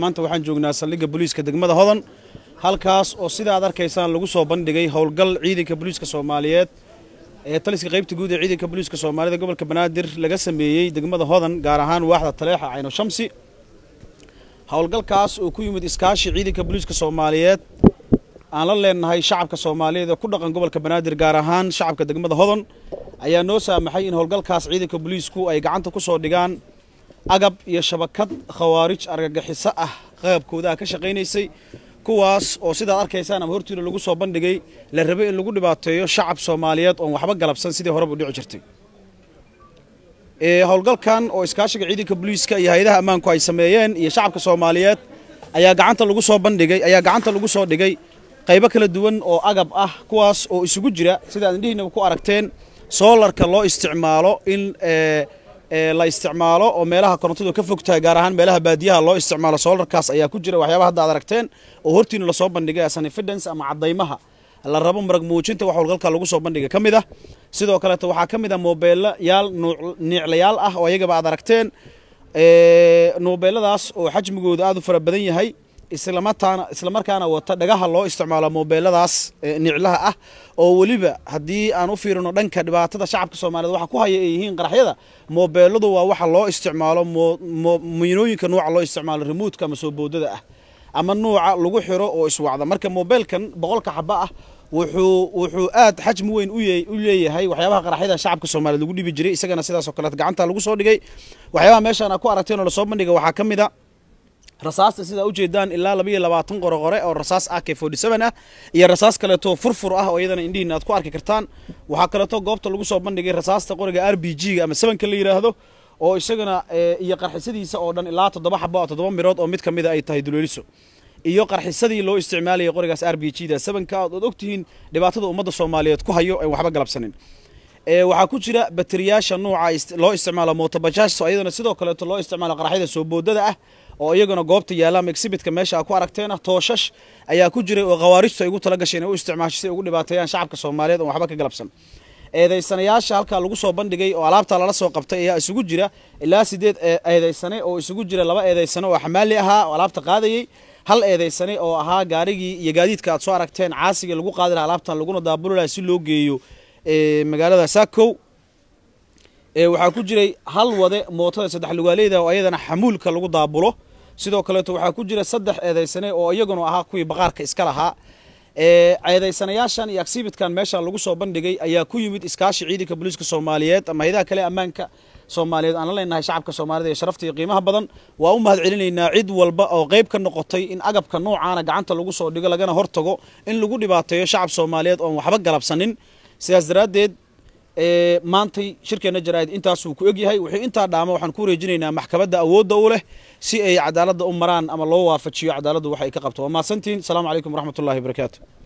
maanta waxaan joognaa saldhigga boliiska degmada hodan halkaas oo sida aad arkaysaan lagu soo bandhigay howlgal ciidanka booliiska soomaaliyeed ee taliska qaybta guud ee ciidanka booliiska soomaalida gobolka banaadir laga sameeyey degmada hodan gaar ahaan waaxda taleexa cayno shamsi howlgalkaas oo ku yimid iskaashi ciidanka booliiska soomaaliyeed aan la leenahay shacabka soomaaliyeed ee ku dhaqan gobolka banaadir gaar ahaan shacabka degmada hodan ayaa noo saamaxay in howlgalkaas ciidanka booliisku ay gacanta ku soo dhigaan agab iyo shabakad khawaarij argagixiso ah qaqabkoodaa ka shaqaynaysay kuwaas oo sidaad arkaysaan ama hortiina lagu soo bandhigay la rabay in lagu dhibaateeyo shacab soomaaliyeed oon waxba galabsan sidii horeba u dhici jirtay howlgalkan oo iskaashiga ciidanka booliiska iyo hay-adaha ammaanku ay sameeyeen iyo shacabka soomaaliyeed ayaa gacanta lagu soo bandhigay ayaa gacanta lagu soo dhigay qaybo kala duwan oo agab ah kuwaas oo isugu jira sidaad indhihiinaba ku aragteen soolarka loo isticmaalo in la isticmaalo oo meelaha korontadu ka fogtahay gaar ahaan meelaha baadiyaha loo isticmaalo soolarkaas ayaa ku jira waxyaaba hadda aad aragteen oo hortiina lasoo bandhigay asan evidence ama cadaymaha la rabo marag muujinta wax walgalka lagu soo bandhigay ka mid ah sidoo kaleeto waxaa ka mid ah moobeela yaal niiclayaal ah oo ayagaba aad aragteen moobeeladaas oo xajmigooda aad u fara badan yahay islamataana islamarkaana wata dhagaha loo isticmaalo mobeeladaas niclaha ah oo weliba haddii aan u fiirino dhanka dhibaatada shacabka soomaaliyeed waxa ku haya ay yihiin qaraxyada mobeeladu waa waxa loo isticmaalo miinooyinka nuuca loo isticmaalo remuutka ama soo boodada ah ama nuuca lagu xiro oo iswacda marka mobeelkan boqolka xaba ah wuxuu wuxuu aad xajmi weyn u leeyahay waxyaabaha qaraxyada shacabka soomaliyeed lagu dhibi jiray isagana sidaasoo kaleet gacanta lagu soo dhigay waxyaabaha meeshaan aa ku aragteenoo lasoo bandhiga waxaa ka mid a rasaasta sidaa u jeedaan ilaa labaiyo labaatan qoraqore oo rasaas a k forty ak ah iyo rasaas kaleeto furfur ah oo iyadana indhihiina aad ku arki kartaan waxaa kaleeto goobta lagu soo bandhigay rasaasta qoriga r b g ga ama sebanka la yidhaahdo oo isagana eh, iyo qarxisadiisa oo dhan ilaa toddoba xaba oo toddoba mirood oo mid ka mida ah ay tahay duleeliso iyo qarxisadii loo isticmaalayay qorigaas r b g da sebanka aad ood ogtihiin dhibaatada ummadda soomaaliyeed ku hayo ee waxba galabsanin waxaa ku jira bateriyaasha nuuca loo isticmaalo mootobajaajso iyadana sidoo kaleeto loo isticmaalo qaraxyada soo boodada ah oo iyagana goobta yaalla ama exibitka meesha aa ku aragteena ah, tooshash ayaa ku jiray oo khawaarijtu ugu tala inay u isticmaashisay ugu dhibaateeyaan shacabka soomaaliyeed oon waxba ka galabsan eedaysanayaasha halkaa lagu soo bandhigay oo alaabta lala soo qabtay ayaa isugu jira ilaa sideed eedaysane oo isugu jira laba eedaysane oo xamaali ahaa oo alaabta qaadayey hal eedaysane oo ahaa gaarigii iyo gaadiidka aad soo aragteen caasiga lagu qaadi laha alaabtan laguna daabuli laha si loo geeyo magaalada sakow waxaa ku jiray hal wade mootada saddex lugaaleyda oo ayadana xamuulka lagu daabulo sidoo kaleeto waxaa ku jira saddex eedaysane oo iyaguna ahaa kuwii baqaarka iska lahaa eedeysanayaashan iyo agsibitkan meesha lagu soo bandhigay ayaa ku yimid iskaashi ciidanka booliiska soomaaliyeed ama haydaha kale ammaanka soomaaliyeed aan la leenahay shacabka soomaalida iyo sharafta iyo qiimaha badan waa u mahad celinaynaa cid walba oo qayb ka noqotay in agabka noocaana gacanta lagu soo dhigo lagana hortago in lagu dhibaateeyo shacab soomaaliyeed oon waxba galabsanin sidaas daraaddeed maantay shirkeenna jaraa-id intaasuu ku egyahay wuxuu intaa dhaama waxaan ku wareejinaynaa maxkamadda awoodda u leh si ay cadaaladda u maraan ama loo waafajiyo cadaaladdu wax ay ka qabto waa mahadsantiin asalaamu calaykum waraxmat wabarakaatu